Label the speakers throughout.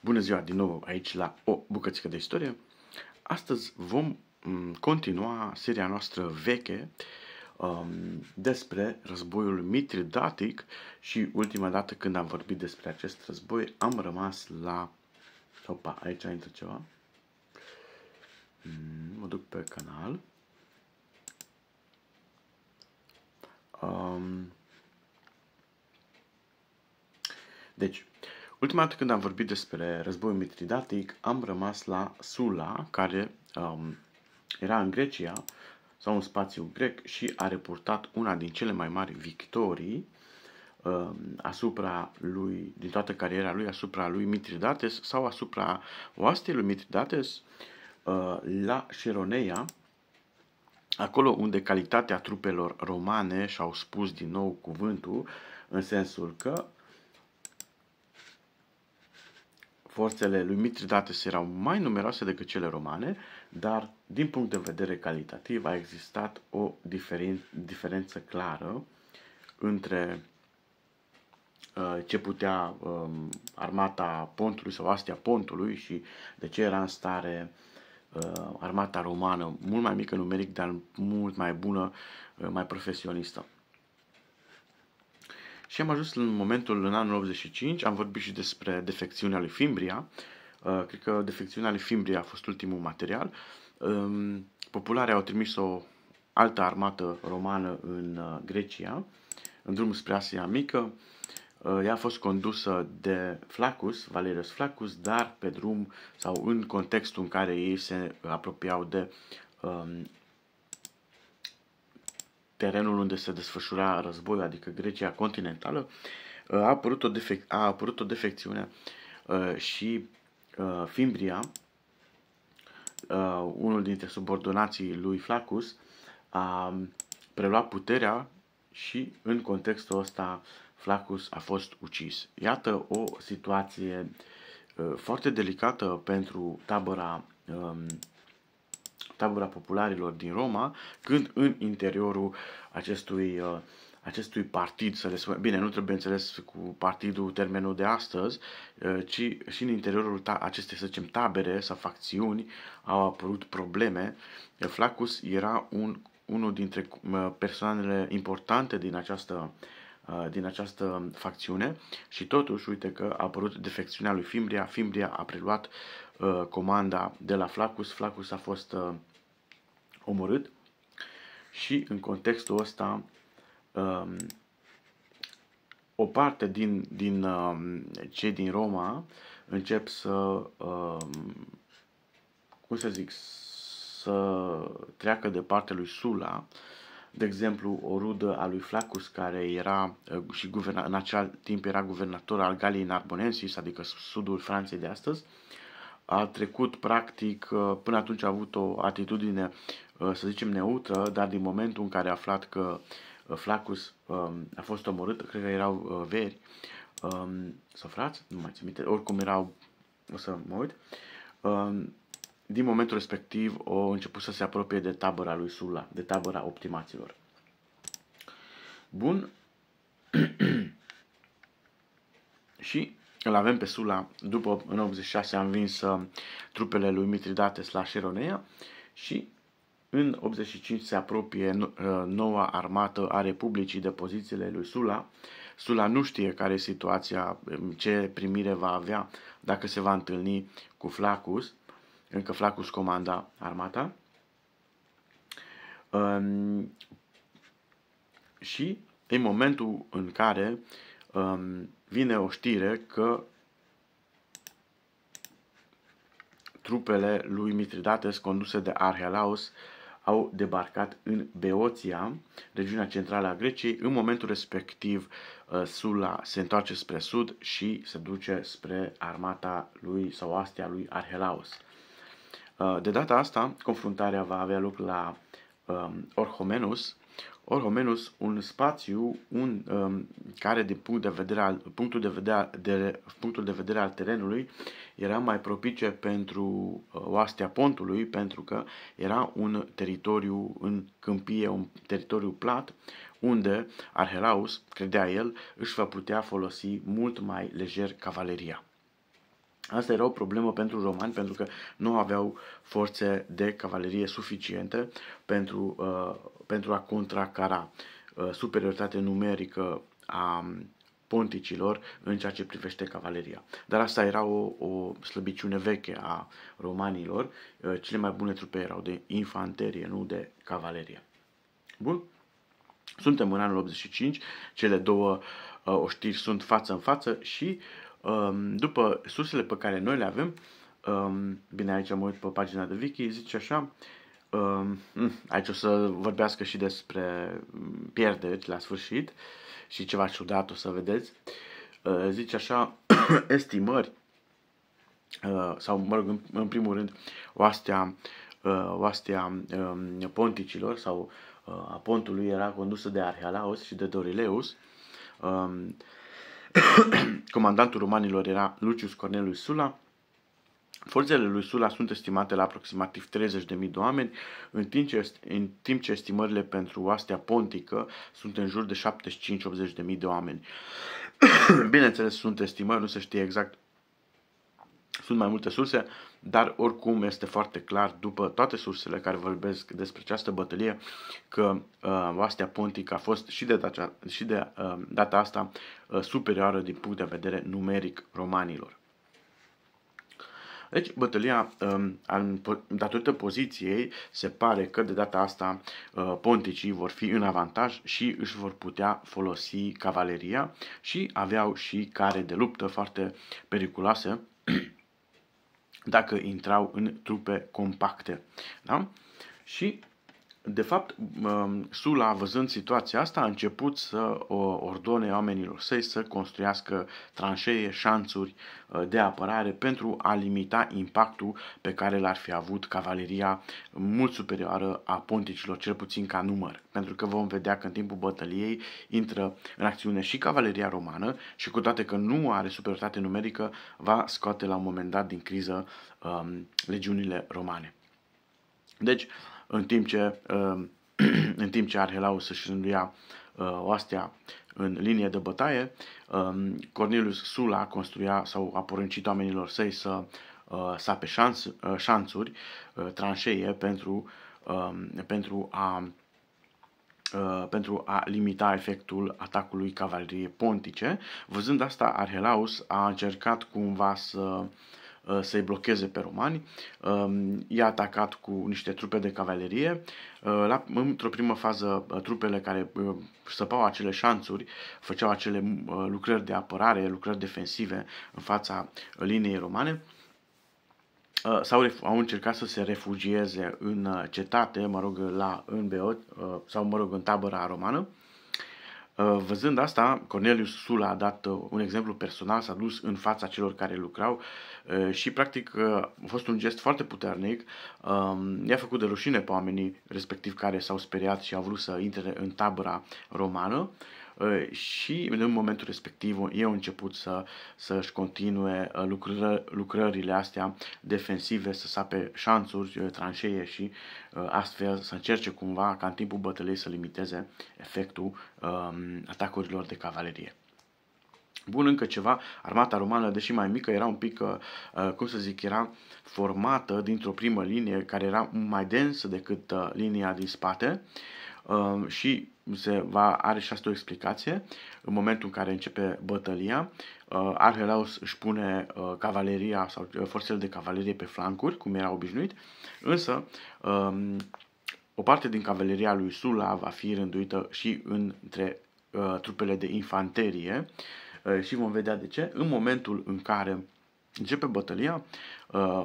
Speaker 1: Bună ziua din nou aici la o bucățică de istorie. Astăzi vom mm, continua seria noastră veche um, despre războiul mitridatic și ultima dată când am vorbit despre acest război am rămas la... Opa, aici intră ceva. Mm, mă duc pe canal. Um, deci, Ultima dată când am vorbit despre războiul mitridatic, am rămas la Sula, care um, era în Grecia, sau în spațiu grec, și a reportat una din cele mai mari victorii um, asupra lui, din toată cariera lui, asupra lui Mitridates sau asupra oastei lui Mitridates uh, la Șeroneia, acolo unde calitatea trupelor romane și-au spus din nou cuvântul, în sensul că Forțele lui Mitridates erau mai numeroase decât cele romane, dar din punct de vedere calitativ a existat o diferen- diferență clară între uh, ce putea um, armata pontului sau astia pontului și de ce era în stare uh, armata romană, mult mai mică numeric, dar mult mai bună, uh, mai profesionistă. Și am ajuns în momentul, în anul 85, am vorbit și despre defecțiunea lui Fimbria. Uh, cred că defecțiunea lui Fimbria a fost ultimul material. Um, popularea au trimis o altă armată romană în uh, Grecia, în drumul spre Asia Mică. Uh, ea a fost condusă de Flacus, Valerius Flacus, dar pe drum sau în contextul în care ei se apropiau de um, terenul unde se desfășura războiul, adică Grecia continentală, uh, a apărut o, defec- a apărut o defecțiune uh, și uh, Fimbria, unul dintre subordonații lui Flacus, a um, preluat puterea și în contextul ăsta Flacus a fost ucis. Iată o situație foarte delicată pentru tabăra um, tabăra popularilor din Roma, când în interiorul acestui, uh, acestui partid, să le spun, bine, nu trebuie înțeles cu partidul termenul de astăzi, uh, ci și în interiorul acestei, să zicem, tabere sau facțiuni au apărut probleme. Flacus era un, unul dintre uh, persoanele importante din această din această facțiune și totuși, uite că a apărut defecțiunea lui Fimbria, Fimbria a preluat uh, comanda de la Flacus, Flacus a fost uh, omorât și în contextul ăsta um, o parte din, din um, cei din Roma încep să um, cum să zic să treacă de partea lui Sula de exemplu, o rudă a lui Flacus, care era uh, și guverna, în acel timp era guvernator al Galiei Narbonensis, adică sudul Franței de astăzi, a trecut practic, uh, până atunci a avut o atitudine Uh, să zicem, neutră, dar din momentul în care a aflat că uh, Flacus um, a fost omorât, cred că erau uh, veri um, sau frați, nu mai țin minte, oricum erau, o să mă uit, um, din momentul respectiv o început să se apropie de tabăra lui Sula, de tabăra optimaților. Bun. și îl avem pe Sula, după în 86 a învins trupele lui Mitridate la Șeronea și în 85 se apropie uh, noua armată a Republicii de pozițiile lui Sula. Sula nu știe care e situația, um, ce primire va avea dacă se va întâlni cu Flacus, încă Flacus comanda armata. Um, și în momentul în care um, vine o știre că trupele lui Mitridates conduse de Arhelaus uh, au debarcat în Beoția, regiunea centrală a Greciei. În momentul respectiv, uh, sula se întoarce spre sud și se duce spre armata lui sau astea lui Arhelaus. Uh, de data asta, confruntarea va avea loc la um, Orhomenus, Orhomenus, un spațiu un, um, care din punct de vedere al, punctul, de vedere, de, punctul de vedere al terenului era mai propice pentru uh, oastea pontului, pentru că era un teritoriu în câmpie, un teritoriu plat, unde Arhelaus, credea el, își va putea folosi mult mai lejer cavaleria. Asta era o problemă pentru romani pentru că nu aveau forțe de cavalerie suficiente pentru, uh, pentru a contracara uh, superioritatea numerică a um, ponticilor în ceea ce privește cavaleria. Dar asta era o, o slăbiciune veche a romanilor. Uh, cele mai bune trupe erau de infanterie, nu de cavalerie. Bun? Suntem în anul 85, cele două uh, oștiri sunt față în față și uh, după sursele pe care noi le avem, bine aici am uit pe pagina de wiki, zice așa, mm, aici o să vorbească și despre pierderi la sfârșit și ceva ciudat o să vedeți, zice așa, estimări, sau mă rog, în primul rând, oastea, oastea ponticilor sau a pontului era condusă de Arhelaus și de Dorileus, Comandantul romanilor era Lucius Cornelius Sula. Forțele lui Sula sunt estimate la aproximativ 30.000 de oameni, în timp, ce, în timp ce estimările pentru oastea pontică sunt în jur de 75-80.000 de oameni. Bineînțeles, sunt estimări, nu se știe exact sunt mai multe surse, dar oricum este foarte clar după toate sursele care vorbesc despre această bătălie că uh, Oastea Pontic a fost și de, data, și de uh, data asta uh, superioară din punct de vedere numeric romanilor. Deci, bătălia, um, datorită poziției, se pare că de data asta uh, ponticii vor fi în avantaj și își vor putea folosi cavaleria și aveau și care de luptă foarte periculoase dacă intrau în trupe compacte. Da? Și de fapt, um, Sula, văzând situația asta, a început să ordone oamenilor săi să construiască tranșee, șanțuri uh, de apărare pentru a limita impactul pe care l-ar fi avut cavaleria mult superioară a ponticilor, cel puțin ca număr. Pentru că vom vedea că în timpul bătăliei intră în acțiune și cavaleria romană și cu toate că nu are superioritate numerică, va scoate la un moment dat din criză um, legiunile romane. Deci, uh, în timp ce, um, în timp ce Arhelaus să-și înduia uh, oastea în linie de bătaie, um, Cornelius Sula construia sau a poruncit oamenilor săi să uh, sape șans, uh, șanțuri, tranșee pentru, um, pentru a pentru a limita efectul atacului cavaleriei pontice. Văzând asta, Arhelaus a încercat cumva să uh, Uh, să-i blocheze pe romani. Um, i-a atacat cu niște trupe de cavalerie. Uh, la, într-o primă fază, uh, trupele care săpau acele șanțuri, făceau acele lucrări de apărare, lucrări defensive în fața liniei romane, sau au încercat să se refugieze în cetate, mă rog, la, în Beot, sau mă rog, în tabăra romană. Uh, văzând asta, Cornelius Sula a dat uh, un exemplu personal, s-a dus în fața celor care lucrau uh, și practic a fost un gest foarte puternic. Um, i-a făcut de rușine pe oamenii respectiv care s-au speriat și au vrut să intre în tabăra romană. Eh, și în momentul respectiv eu au început să, să-și continue eh, lucrările astea defensive, să sape șanțuri, eh, tranșee și astfel să încerce cumva ca în timpul bătăliei să limiteze efectul um, atacurilor de cavalerie. Bun, încă ceva, armata romană, deși mai mică, era un pic, cum să zic, era formată dintr-o primă linie care era mai densă decât linia din spate Um, și se va, are și asta o explicație. În momentul în care începe bătălia, uh, Arhelaus își pune uh, cavaleria sau uh, forțele de cavalerie pe flancuri, cum era obișnuit, însă um, o parte din cavaleria lui Sula va fi rânduită și între trupele de infanterie și vom vedea de ce. În momentul în care Începe bătălia,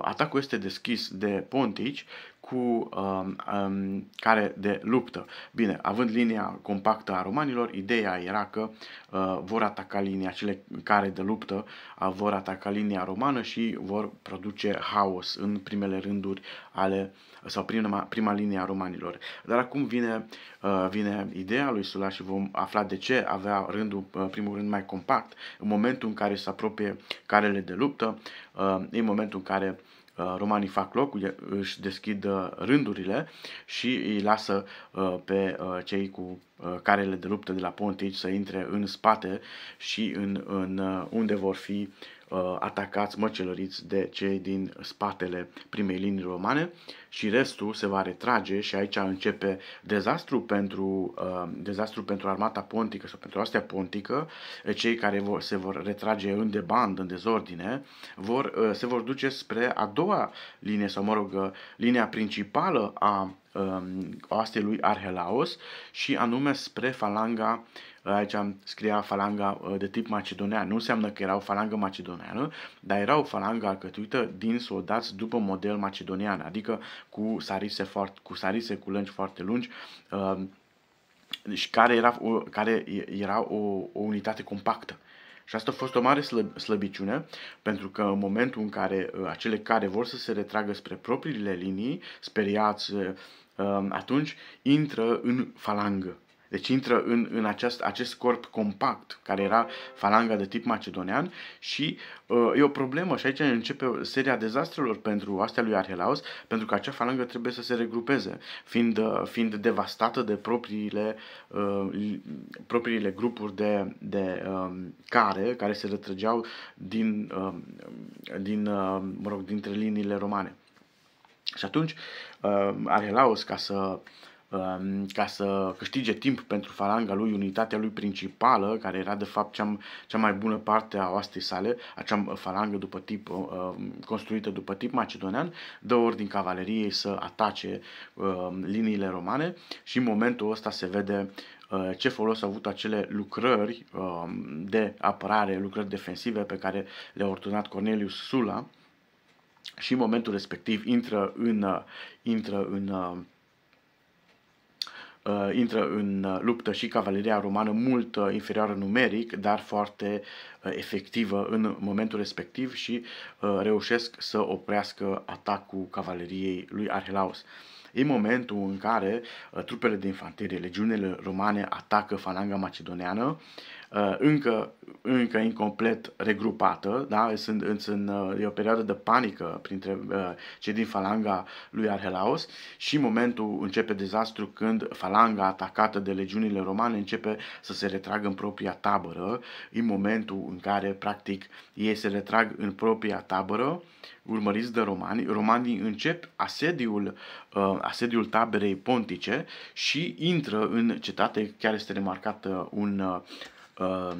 Speaker 1: atacul este deschis de pontici cu um, um, care de luptă. Bine, având linia compactă a romanilor, ideea era că uh, vor ataca linia, cele care de luptă uh, vor ataca linia romană și vor produce haos în primele rânduri ale sau prima, prima linie a romanilor. Dar acum vine, uh, vine ideea lui Sula și vom afla de ce avea rândul, uh, primul rând mai compact, în momentul în care se apropie carele de luptă, uh, în momentul în care uh, Uh, romanii fac loc, își deschid uh, rândurile și îi lasă uh, pe cei cu carele de luptă de la Pontici să intre în spate și în, în unde vor fi Uh, atacați, măcelăriți de cei din spatele primei linii romane și restul se va retrage și aici începe dezastru pentru, uh, dezastru pentru armata pontică sau pentru astea pontică, cei care vor, se vor retrage în deband, în dezordine, vor, uh, se vor duce spre a doua linie sau, mă rog, linia principală a Um, oastei lui Arhelaos și anume spre falanga, aici scria falanga uh, de tip macedonean. Nu înseamnă că era o falangă macedoneană, dar era o falangă alcătuită din soldați după model macedonian, adică cu sarise, foarte, cu, sarise cu lângi foarte lungi, um, și care era, o, care era o, o unitate compactă. Și asta a fost o mare slăb, slăbiciune, pentru că în momentul în care uh, acele care vor să se retragă spre propriile linii, speriați, uh, Ehm, atunci intră în falangă. Deci intră în, în acest, acest corp compact, care era falanga de tip macedonean și uh, e o problemă și aici începe seria dezastrelor pentru astea lui Arhelaus, pentru că acea falangă trebuie să se regrupeze, fiind, eh, fiind devastată de propriile, uh, propriile grupuri de, de uh, care, care se retrăgeau din, uh, din, uh, mă rog, dintre liniile romane. Și atunci uh, Arhelaus, ca să, um, ca să câștige timp pentru falanga lui, unitatea lui principală, care era de fapt cea, cea mai bună parte a oastei sale, acea uh, falangă după tip, uh, um, construită după tip macedonean, dă ordin cavaleriei să atace liniile romane și în momentul ăsta se vede ce folos au avut acele lucrări um, de apărare, lucrări defensive pe care le-a ordonat Cornelius Sula, și în momentul respectiv intră în, intră în uh, intră în uh, uh, uh, luptă și cavaleria romană mult inferioară numeric, dar foarte efectivă în momentul respectiv și uh, reușesc să oprească atacul cavaleriei lui Arhelaus. E momentul în care uh, trupele de infanterie, legiunile romane atacă falanga macedoneană, Uh, încă, încă incomplet regrupată, da? sunt, sunt, uh, e o perioadă de panică printre uh, cei din falanga lui Arhelaos și momentul începe dezastru când falanga atacată de legiunile romane începe să se retragă în propria tabără, în momentul în care practic ei se retrag în propria tabără, urmăriți de romani, romanii încep asediul, asediul taberei pontice și intră în cetate, chiar este remarcat un uh,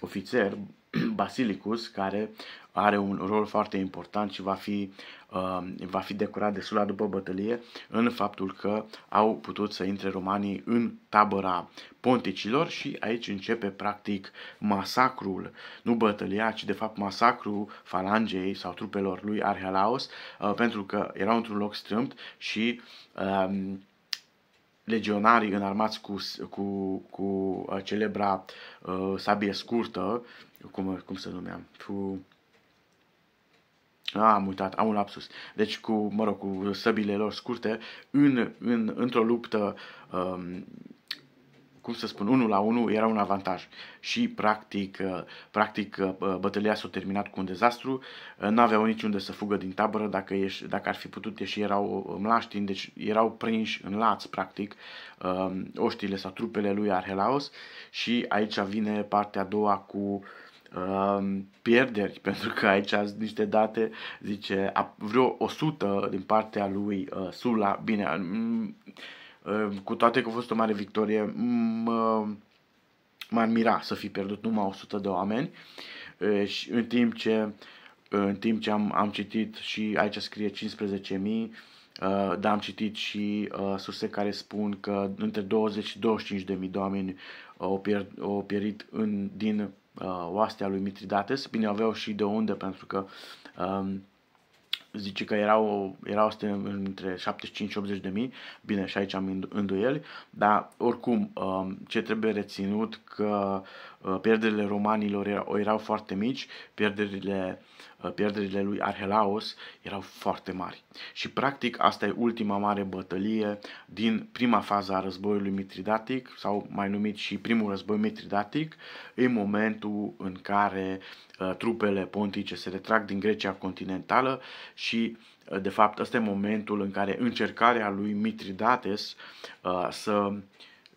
Speaker 1: ofițer, Basilicus, care are un rol foarte important și va fi, uh, va fi decorat de sula după bătălie în faptul că au putut să intre romanii în tabăra ponticilor și aici începe practic masacrul, nu bătălia, ci de fapt masacrul falangei sau trupelor lui Arhelaos, uh, pentru că erau într-un loc strâmt și uh, legionarii înarmați cu, cu, cu uh, celebra uh, sabie scurtă, cum, cum se numea, cu... Ah, am uitat, am un lapsus. Deci cu, mă rog, cu săbile lor scurte, în, în, într-o luptă um, cum să spun, unul la unul era un avantaj. Și, practic, uh, practic uh, uh, bătălia s-a terminat cu un dezastru, n-aveau niciunde să fugă din tabără, dacă, ieși, dacă ar fi putut ieși erau mlaștini, deci erau prinși în laț, practic, oștile sau trupele lui Arhelaos și aici vine partea a doua cu pierderi, pentru că aici sunt niște date, zice, vreo 100 din partea lui Sula, bine, mm, Ehm, cu toate că a fost o mare victorie, m-ar mira să fi pierdut numai 100 de oameni și în timp ce, în timp ce am, am citit și aici scrie 15.000, Uh, dar am citit și uh, surse care spun că între 20 și 25 de mii de oameni au, pierd, au pierit în, din uh, oastea lui Mitridates. Bine, aveau și de unde pentru că uh, zice că erau, erau între 75 și 80 de mii, bine și aici am îndoieli, dar oricum um, ce trebuie reținut că Uh, pierderile romanilor erau, erau foarte mici, pierderile, uh, pierderile lui Arhelaos erau foarte mari. Și practic asta e ultima mare bătălie din prima fază a războiului mitridatic, sau mai numit și primul război mitridatic, în momentul în care uh, trupele pontice se retrag din Grecia continentală și de fapt ăsta e momentul în care încercarea lui Mitridates să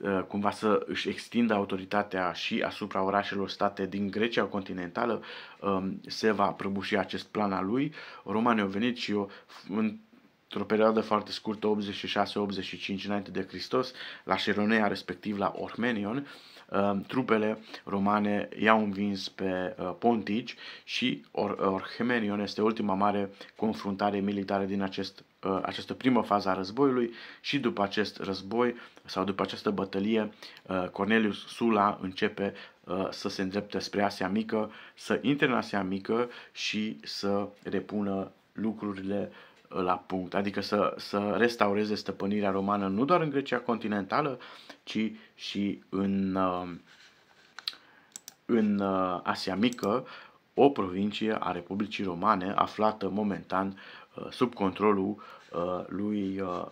Speaker 1: Uh, cumva să își extindă autoritatea și asupra orașelor state din Grecia continentală, um, se va prăbuși acest plan al lui. Romanii au venit și eu, într-o perioadă foarte scurtă, 86-85 înainte de Hristos, la Șeronea, respectiv la Ormenion, um, trupele romane i-au învins pe uh, pontici și Ormenion este ultima mare confruntare militară din acest Uh, această primă fază a războiului și după acest război sau după această bătălie, uh, Cornelius Sula începe uh, să se îndrepte spre Asia Mică, să intre în Asia Mică și să repună lucrurile la punct, adică să, să restaureze stăpânirea romană nu doar în Grecia continentală, ci și în, în Asia Mică, o provincie a Republicii Romane aflată momentan Uh, sub controlul uh, lui uh,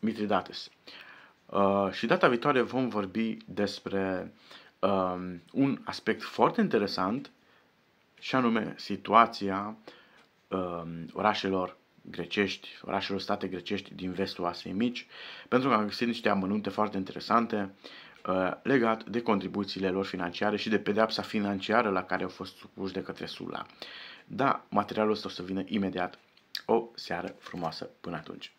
Speaker 1: Mitridates. Și data viitoare vom vorbi despre um, un aspect foarte interesant și anume situația um, orașelor grecești, orașelor state grecești din vestul Asiei Mici, pentru că am găsit niște amănunte foarte interesante legat de contribuțiile lor financiare și de pedeapsa financiară la care au fost supuși de către Sula. Da, materialul ăsta o să vină imediat o seară frumoasă până atunci!